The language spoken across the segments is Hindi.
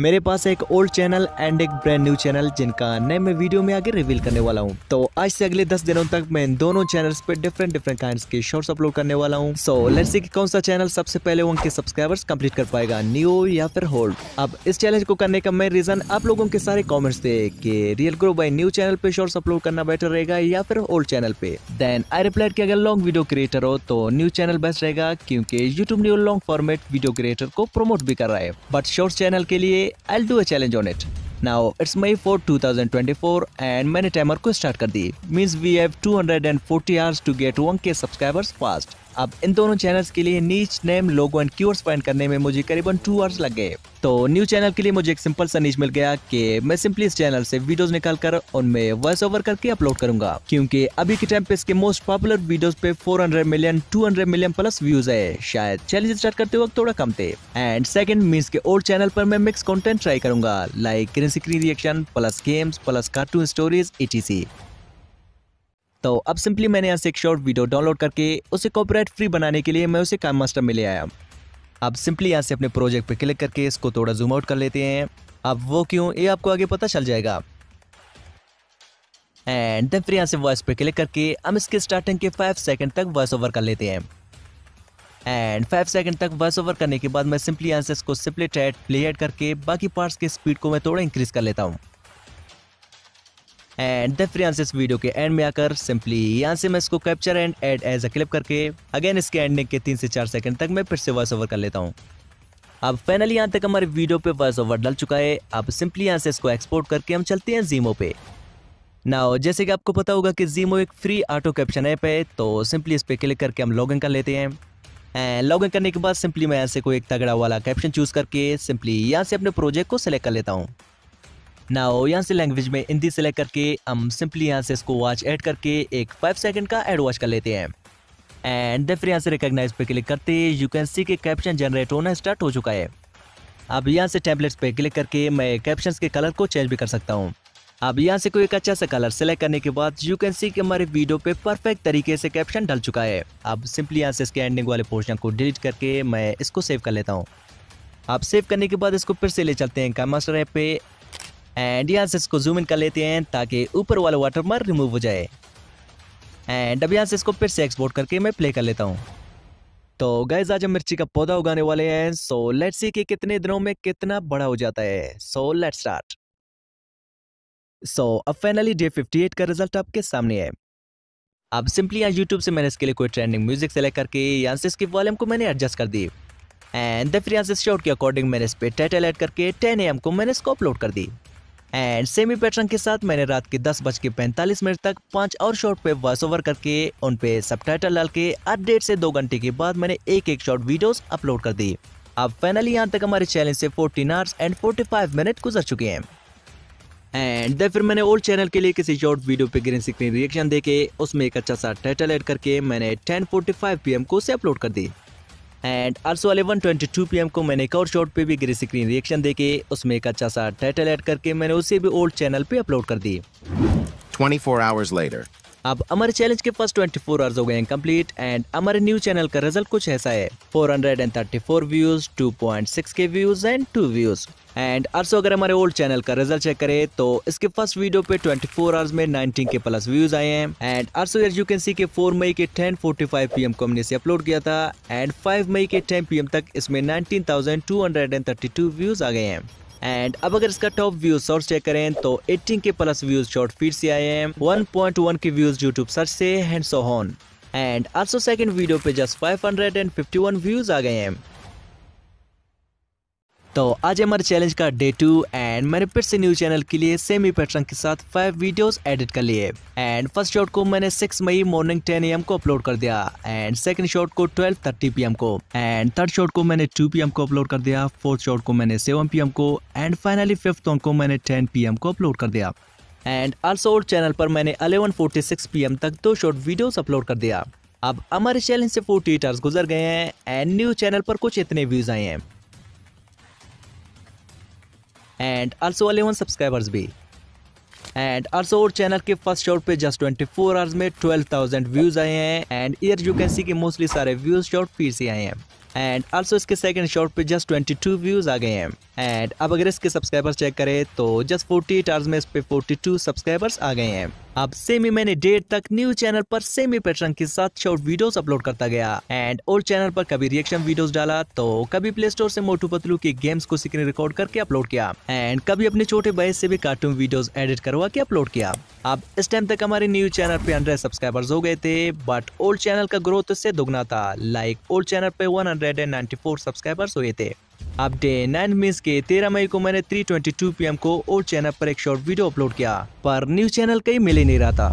मेरे पास एक ओल्ड चैनल एंड एक ब्रांड न्यू चैनल जिनका नए मैं वीडियो में आगे रिवील करने वाला हूँ तो आज से अगले दस दिनों तक मैं इन दोनों चैनल्स पे डिफरेंट डिफरेंट काइंड के शॉर्ट्स अपलोड करने वाला हूँ सो लेट्स सी कि कौन सा चैनल सबसे पहले उनके सब्सक्राइबर्स कंप्लीट कर पाएगा न्यू या फिर होल्ड अब इस चैलेंज को करने का मेन रीजन आप लोगों के सारे कॉमेंट्स थे कि real grow by new channel पे शॉर्ट्स अपलोड करना बेटर रहेगा या फिर ओल्ड चैनल पे देन आई रिप्लाइड की अगर लॉन्ग वीडियो क्रिएटर हो तो न्यू चैनल बेस्ट रहेगा क्योंकि YouTube new long format video creator को प्रमोट भी कर रहा है बट शॉर्ट चैनल के लिए say I'll do a challenge on it. Now it's May 4, 2024 and मैंने timer को start कर दी Means we have 240 hours to get 1k subscribers fast. अब इन दोनों चैनल्स के लिए नीच नेम लोगो एंड क्यूर्स फाइंड करने में मुझे करीबन टू आवर्स लग गए तो न्यू चैनल के लिए मुझे एक सिंपल सा नीच मिल गया कि मैं सिंपली इस चैनल से वीडियोस निकाल कर उनमें वॉइस ओवर करके अपलोड करूंगा क्योंकि अभी के टाइम पे इसके मोस्ट पॉपुलर वीडियोस पे 400 मिलियन 200 मिलियन प्लस व्यूज है शायद चैलेंज स्टार्ट करते वक्त थोड़ा कम थे एंड सेकंड मीन के ओल्ड चैनल पर मैं मिक्स कॉन्टेंट ट्राई करूंगा like reaction plus games plus cartoon stories ई तो अब सिंपली मैंने यहाँ से एक शॉर्ट वीडियो डाउनलोड करके उसे कॉपरेट फ्री बनाने के लिए मैं उसे काम मास्टर में ले आया अब सिंपली यहाँ से अपने प्रोजेक्ट पर क्लिक करके इसको थोड़ा जूम आउट कर लेते हैं अब वो क्यों ये आपको आगे पता चल जाएगा एंड देन फिर यहाँ से वॉइस पे क्लिक करके हम इसके स्टार्टिंग के फाइव सेकंड तक वॉइस ओवर कर लेते हैं एंड फाइव सेकंड तक वॉइस ओवर करने के बाद मैं सिंपली यहाँ से इसको सिंपली टैट प्ले एड करके बाकी पार्ट्स के स्पीड को मैं थोड़ा इंक्रीज कर लेता हूँ एंड द इस वीडियो के एंड में आकर सिंपली यहाँ से मैं इसको capture and add as a clip करके अगेन इसके एंडिंग के तीन से चार सेकंड तक मैं फिर से वॉइस ओवर कर लेता हूँ अब फाइनली यहाँ तक हमारे वीडियो पे वॉइस ओवर डल चुका है अब सिंपली यहाँ से इसको एक्सपोर्ट करके हम चलते हैं जीमो पे ना जैसे कि आपको पता होगा कि जीमो एक फ्री ऑटो कैप्शन ऐप है तो सिंपली इस पर क्लिक करके हम लॉग कर लेते हैं एंड लॉग करने के बाद सिंपली मैं यहाँ से कोई एक तगड़ा वाला कैप्शन चूज़ करके सिंपली यहाँ से अपने प्रोजेक्ट को सिलेक्ट कर लेता हूँ नाउ यहाँ से लैंग्वेज में हिंदी सेलेक्ट करके हम सिंपली यहाँ से इसको वॉच ऐड करके एक फाइव सेकेंड का एड वॉच कर लेते हैं एंड फिर यहाँ से रिकोगनाइज पे क्लिक करते यू कैन सी के कैप्शन जनरेट होना स्टार्ट हो चुका है अब यहाँ से टैबलेट्स पे क्लिक करके मैं कैप्शन के कलर को चेंज भी कर सकता हूँ अब यहाँ से कोई एक अच्छा सा कलर सेलेक्ट करने के बाद यू कैन सी कि हमारे वीडियो पे परफेक्ट तरीके से कैप्शन डल चुका है अब सिंपली यहाँ से इसके एंडिंग वाले पोर्शन को डिलीट करके मैं इसको सेव कर लेता हूँ अब सेव करने के बाद इसको फिर से ले चलते हैं कैमास्टर ऐप पे एंड यहाँ से इसको जूम इन कर लेते हैं ताकि ऊपर वाला वाटर मार्क रिमूव हो जाए एंड अब यहाँ से इसको फिर से एक्सपोर्ट करके मैं प्ले कर लेता हूँ तो गैज आज हम मिर्ची का पौधा उगाने वाले हैं सो लेट्स सी कि कितने दिनों में कितना बड़ा हो जाता है सो लेट्स स्टार्ट सो अब फाइनली डे 58 का रिजल्ट आपके सामने है अब सिंपली यहाँ यूट्यूब से मैंने इसके लिए कोई ट्रेंडिंग म्यूजिक सेलेक्ट करके यहाँ से इसकी वॉल्यूम को मैंने एडजस्ट कर दी एंड फिर यहाँ से शॉर्ट के अकॉर्डिंग मैंने इस पर टाइटल एड करके टेन एम को मैंने इसको अपलोड कर दी एंड सेमी पैटर्न के साथ मैंने रात के दस बज के पैंतालीस मिनट तक पांच और शॉर्ट पे वॉइस ओवर करके उन पे सब डाल के अपडेट से दो घंटे के बाद मैंने एक एक शॉर्ट वीडियो अपलोड कर दी अब फाइनली यहाँ तक हमारे चैलेंज से 14 आवर्स एंड 45 मिनट गुजर चुके हैं एंड फिर मैंने ओल्ड चैनल के लिए किसी शॉर्ट वीडियो पे ग्रीन स्क्रीन रिएक्शन देके उसमें एक अच्छा सा टाइटल ऐड करके मैंने 10:45 पीएम को से अपलोड कर दी and also eleven twenty two P M को मैंने एक और शॉट पे भी ग्री स्क्रीन रिएक्शन दे के उसमें एक अच्छा सा टाइटल ऐड करके मैंने उसे भी ओल्ड चैनल पे अपलोड कर दी 24 hours later. अब अमर चैलेंज के फर्स्ट 24 आवर्स हो गए कम्प्लीट एंड अमर न्यू चैनल का रिजल्ट कुछ ऐसा है 434 व्यूज 2.6 के views and 2 views and also अगर हमारे ओल्ड चैनल का रिजल्ट चेक करें तो इसके फर्स्ट वीडियो पे 24 फोर आवर्स में 19 के प्लस व्यूज आए हैं and also as you can see के 4 मई के 10:45 पीएम को हमने इसे अपलोड किया था एंड 5 मई के 10 पीएम तक इसमें 19,232 व्यूज आ गए हैं एंड अब अगर इसका टॉप व्यूज सोर्स चेक करें तो 18 के प्लस व्यूज शॉर्ट फीड से आए हैं one K views YouTube search से हैंड सोहन एंड अरसो सेकेंड वीडियो पे जस्ट 551 व्यूज आ गए हैं तो आज हमारे चैलेंज का डे टू एंड मैंने फिर से न्यूज चैनल के लिए सेमी पैटर्न के साथ फाइव वीडियोस एडिट कर लिए एंड फर्स्ट शॉट को मैंने 6 मई मॉर्निंग 10 एम को अपलोड कर दिया एंड सेकंड शॉट को 12:30 पीएम को एंड थर्ड शॉट को मैंने 2 पी को अपलोड कर दिया फोर्थ शॉट को मैंने सेवन पी को एंड फाइनली फिफ्थ को मैंने टेन पी को अपलोड कर दिया एंड आल्सो चैनल पर मैंने अलेवन फोर्टी तक दो शॉर्ट वीडियो अपलोड कर दिया अब हमारे चैलेंज से फोर्टी गुजर गए हैं एंड न्यू चैनल पर कुछ इतने व्यूज आए हैं एंड आल्सो अलेवन सब्सक्राइबर्स भी एंड आल्सो और चैनल के फर्स्ट शॉट पे जस्ट 24 आवर्स में 12,000 व्यूज आए हैं and here you can see के मोस्टली सारे व्यूज शॉट फिर से आए हैं एंड आल्सो इसके सेकंड शॉट पे जस्ट 22 व्यूज आ गए हैं एंड अब अगर इसके सब्सक्राइबर्स चेक करें तो जस्ट 48 आवर्स में इस पे 42 सब्सक्राइबर्स आ गए हैं अब सेमी मैंने डेट तक न्यूज चैनल पर सेमी पैटर्न के साथ शॉर्ट वीडियोस अपलोड करता गया एंड और चैनल पर कभी रिएक्शन वीडियोस डाला तो कभी प्ले स्टोर से मोटू पतलू के गेम्स को सीखने रिकॉर्ड करके अपलोड किया एंड कभी अपने छोटे भाई से भी कार्टून वीडियोस एडिट करवा के अपलोड किया अब इस टाइम तक हमारे न्यूज चैनल पे हंड्रेड सब्सक्राइबर्स हो गए थे बट ओल्ड चैनल का ग्रोथ इससे दुगना था लाइक ओल्ड चैनल पे फोर सब्सक्राइबर्स हुए थे अपडे नाइन मिस के तेरह मई को मैंने 3:22 पीएम को और चैनल पर एक शॉर्ट वीडियो अपलोड किया पर न्यूज चैनल कहीं मिल ही नहीं रहा था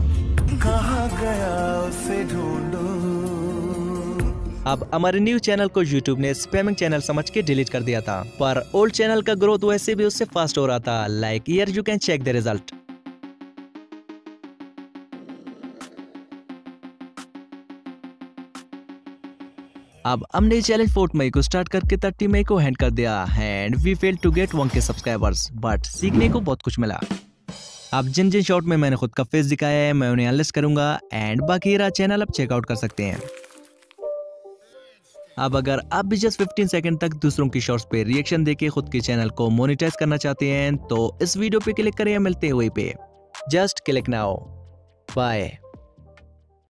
अब हमारे न्यूज चैनल को यूट्यूब ने स्पैमिंग चैनल समझ के डिलीट कर दिया था पर ओल्ड चैनल का ग्रोथ वैसे भी उससे फास्ट हो रहा था like you can check the result अब हमने चैलेंज फोर्थ मई को स्टार्ट करके थर्टी मई को हैंड कर दिया and we fail to get one K subscribers but सीखने को बहुत कुछ मिला अब जिन जिन शॉट में मैंने खुद का फेस दिखाया है मैं उन्हें अनलिस्ट करूंगा एंड बाकी रहा चैनल अब चेकआउट कर सकते हैं अब अगर आप भी जस्ट फिफ्टीन सेकेंड तक दूसरों की शॉर्ट्स पे रिएक्शन देके खुद के चैनल को मोनिटाइज करना चाहते हैं तो इस वीडियो पे क्लिक करें मिलते हुए पे जस्ट क्लिक नाउ बाय